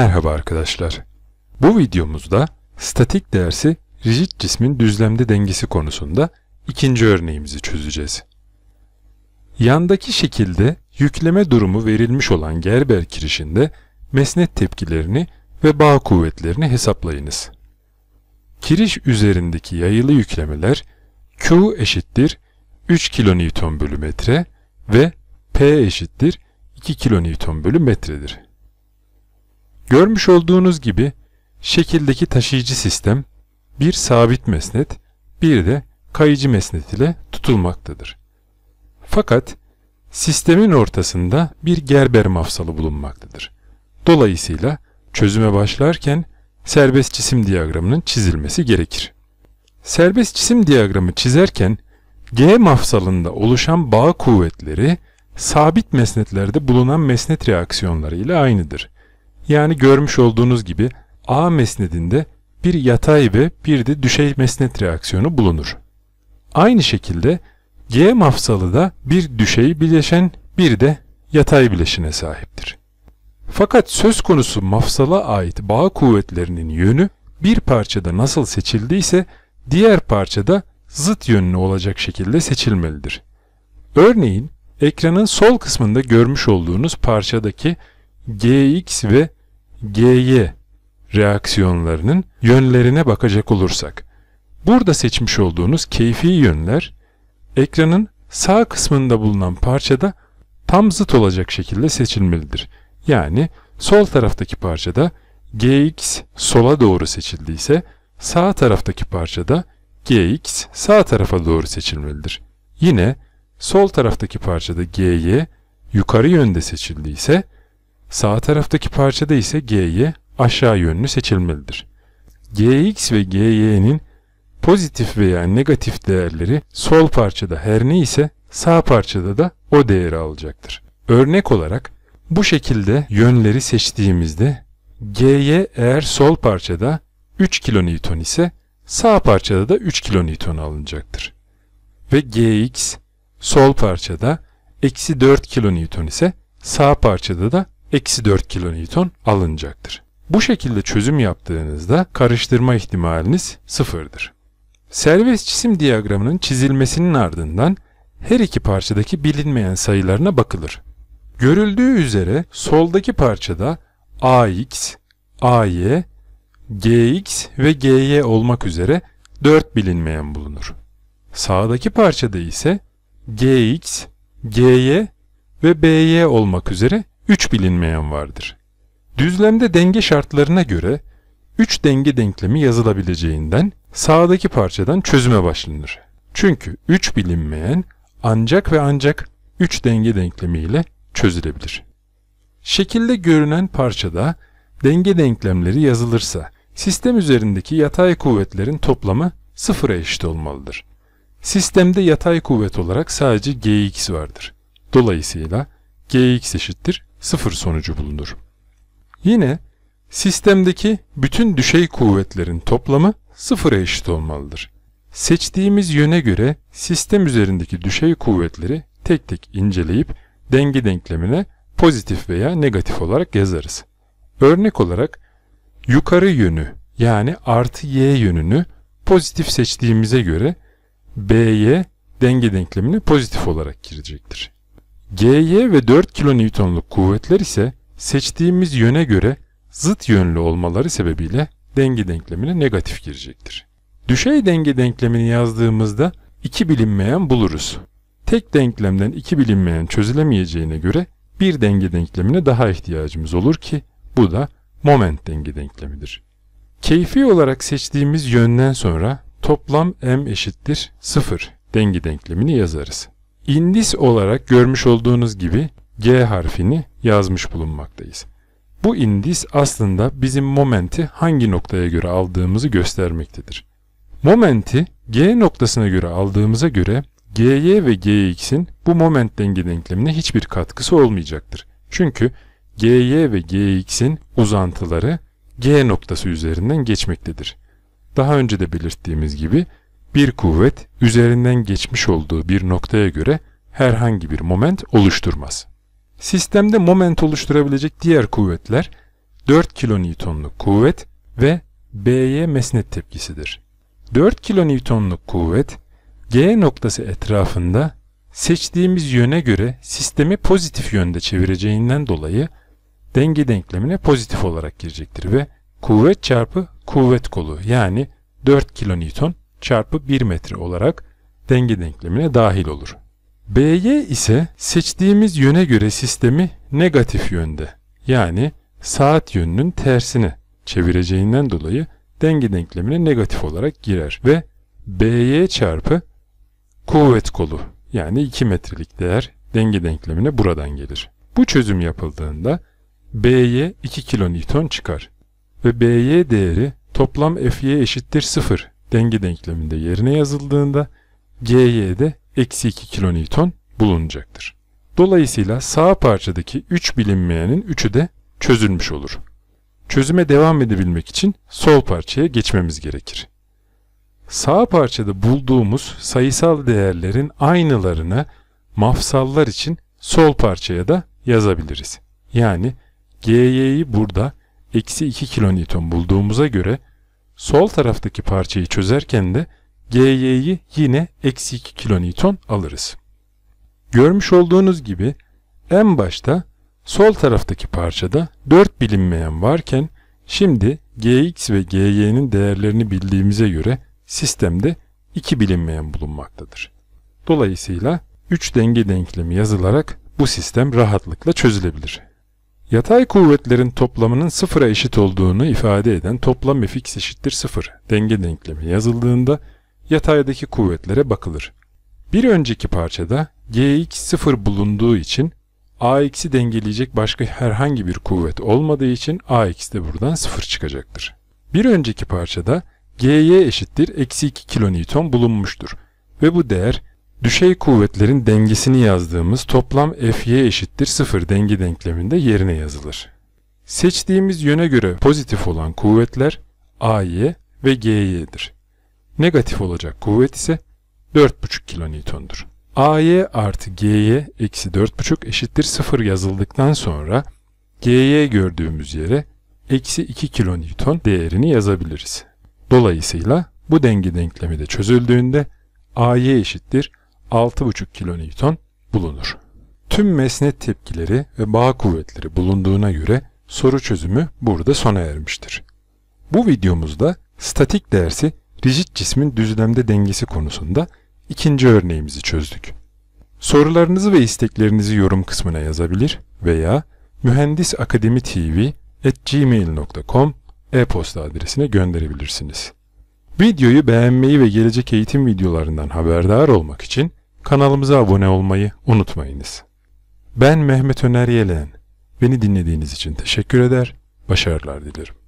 Merhaba arkadaşlar. Bu videomuzda statik dersi rigid cismin düzlemde dengesi konusunda ikinci örneğimizi çözeceğiz. Yandaki şekilde yükleme durumu verilmiş olan Gerber kirişinde mesnet tepkilerini ve bağ kuvvetlerini hesaplayınız. Kiriş üzerindeki yayılı yüklemeler Q eşittir 3 kN bölü metre ve P eşittir 2 kN bölü metredir. Görmüş olduğunuz gibi şekildeki taşıyıcı sistem bir sabit mesnet, bir de kayıcı mesnet ile tutulmaktadır. Fakat sistemin ortasında bir gerber mafsalı bulunmaktadır. Dolayısıyla çözüme başlarken serbest cisim diyagramının çizilmesi gerekir. Serbest cisim diyagramı çizerken G mafsalında oluşan bağ kuvvetleri sabit mesnetlerde bulunan mesnet reaksiyonları ile aynıdır. Yani görmüş olduğunuz gibi A mesnedinde bir yatay ve bir de düşey mesnet reaksiyonu bulunur. Aynı şekilde G mafsalı da bir düşey bileşen bir de yatay bileşine sahiptir. Fakat söz konusu mafsala ait bağ kuvvetlerinin yönü bir parçada nasıl seçildiyse diğer parçada zıt yönlü olacak şekilde seçilmelidir. Örneğin ekranın sol kısmında görmüş olduğunuz parçadaki GX ve GY reaksiyonlarının yönlerine bakacak olursak, burada seçmiş olduğunuz keyfi yönler, ekranın sağ kısmında bulunan parçada tam zıt olacak şekilde seçilmelidir. Yani sol taraftaki parçada GX sola doğru seçildiyse, sağ taraftaki parçada GX sağ tarafa doğru seçilmelidir. Yine sol taraftaki parçada GY yukarı yönde seçildiyse, Sağ taraftaki parçada ise gy aşağı yönlü seçilmelidir. gx ve gy'nin pozitif veya negatif değerleri sol parçada her ne ise sağ parçada da o değeri alacaktır. Örnek olarak bu şekilde yönleri seçtiğimizde gy eğer sol parçada 3 kN ise sağ parçada da 3 kN alınacaktır. Ve Gx sol parçada eksi 4 kN ise sağ parçada da eksi 4 kilonewton alınacaktır. Bu şekilde çözüm yaptığınızda karıştırma ihtimaliniz sıfırdır. Serbest cisim diyagramının çizilmesinin ardından her iki parçadaki bilinmeyen sayılarına bakılır. Görüldüğü üzere soldaki parçada AX, AY, GX ve GY olmak üzere 4 bilinmeyen bulunur. Sağdaki parçada ise GX, GY ve BY olmak üzere üç bilinmeyen vardır. Düzlemde denge şartlarına göre üç denge denklemi yazılabileceğinden sağdaki parçadan çözüme başlanır. Çünkü üç bilinmeyen ancak ve ancak üç denge denklemi ile çözülebilir. Şekilde görünen parçada denge denklemleri yazılırsa sistem üzerindeki yatay kuvvetlerin toplamı sıfıra eşit olmalıdır. Sistemde yatay kuvvet olarak sadece Gx vardır. Dolayısıyla gx eşittir 0 sonucu bulunur. Yine sistemdeki bütün düşey kuvvetlerin toplamı sıfıra eşit olmalıdır. Seçtiğimiz yöne göre sistem üzerindeki düşey kuvvetleri tek tek inceleyip denge denklemine pozitif veya negatif olarak yazarız. Örnek olarak yukarı yönü yani artı y yönünü pozitif seçtiğimize göre by denge denklemine pozitif olarak girecektir. GY ve 4 kilonewtonluk kuvvetler ise seçtiğimiz yöne göre zıt yönlü olmaları sebebiyle denge denklemine negatif girecektir. Düşey denge denklemini yazdığımızda iki bilinmeyen buluruz. Tek denklemden iki bilinmeyen çözülemeyeceğine göre bir denge denklemine daha ihtiyacımız olur ki bu da moment denge denklemidir. Keyfi olarak seçtiğimiz yönden sonra toplam m eşittir 0 denge denklemini yazarız indis olarak görmüş olduğunuz gibi G harfini yazmış bulunmaktayız. Bu indis aslında bizim momenti hangi noktaya göre aldığımızı göstermektedir. Momenti G noktasına göre aldığımıza göre GY ve GX'in bu moment denge denklemine hiçbir katkısı olmayacaktır. Çünkü GY ve GX'in uzantıları G noktası üzerinden geçmektedir. Daha önce de belirttiğimiz gibi bir kuvvet üzerinden geçmiş olduğu bir noktaya göre herhangi bir moment oluşturmaz. Sistemde moment oluşturabilecek diğer kuvvetler 4 kN'luk kuvvet ve B'ye mesnet tepkisidir. 4 kN'luk kuvvet G noktası etrafında seçtiğimiz yöne göre sistemi pozitif yönde çevireceğinden dolayı denge denklemine pozitif olarak girecektir ve kuvvet çarpı kuvvet kolu yani 4 kN çarpı 1 metre olarak denge denklemine dahil olur. BY ise seçtiğimiz yöne göre sistemi negatif yönde yani saat yönünün tersine çevireceğinden dolayı denge denklemine negatif olarak girer ve BY çarpı kuvvet kolu yani 2 metrelik değer denge denklemine buradan gelir. Bu çözüm yapıldığında BY 2 kN çıkar ve BY değeri toplam FY eşittir 0 denge denkleminde yerine yazıldığında GY'de eksi 2 kilonewton bulunacaktır. Dolayısıyla sağ parçadaki 3 bilinmeyenin 3'ü de çözülmüş olur. Çözüme devam edebilmek için sol parçaya geçmemiz gerekir. Sağ parçada bulduğumuz sayısal değerlerin aynılarını mafsallar için sol parçaya da yazabiliriz. Yani GY'yi burada eksi 2 kilonewton bulduğumuza göre Sol taraftaki parçayı çözerken de GY'yi yine eksi 2 kiloniton alırız. Görmüş olduğunuz gibi en başta sol taraftaki parçada 4 bilinmeyen varken şimdi GX ve GY'nin değerlerini bildiğimize göre sistemde 2 bilinmeyen bulunmaktadır. Dolayısıyla 3 denge denklemi yazılarak bu sistem rahatlıkla çözülebilir. Yatay kuvvetlerin toplamının sıfıra eşit olduğunu ifade eden toplam fx eşittir sıfır denge denklemi yazıldığında yataydaki kuvvetlere bakılır. Bir önceki parçada gx sıfır bulunduğu için ax'i dengeleyecek başka herhangi bir kuvvet olmadığı için ax de buradan sıfır çıkacaktır. Bir önceki parçada gy eşittir eksi 2 kilonewton bulunmuştur ve bu değer Düşey kuvvetlerin dengesini yazdığımız toplam Fy eşittir 0 denge denkleminde yerine yazılır. Seçtiğimiz yöne göre pozitif olan kuvvetler Ay ve Gy'dir. Negatif olacak kuvvet ise 4,5 kN'dur. Ay artı Gy eksi 4,5 eşittir 0 yazıldıktan sonra Gy gördüğümüz yere eksi 2 kN değerini yazabiliriz. Dolayısıyla bu denge denklemi de çözüldüğünde Ay eşittir 6,5 kilonewton bulunur. Tüm mesnet tepkileri ve bağ kuvvetleri bulunduğuna göre soru çözümü burada sona ermiştir. Bu videomuzda statik dersi rigid cismin düzlemde dengesi konusunda ikinci örneğimizi çözdük. Sorularınızı ve isteklerinizi yorum kısmına yazabilir veya mühendisakademitv.gmail.com e-posta adresine gönderebilirsiniz. Videoyu beğenmeyi ve gelecek eğitim videolarından haberdar olmak için Kanalımıza abone olmayı unutmayınız. Ben Mehmet Öner Yelen. Beni dinlediğiniz için teşekkür eder, başarılar dilerim.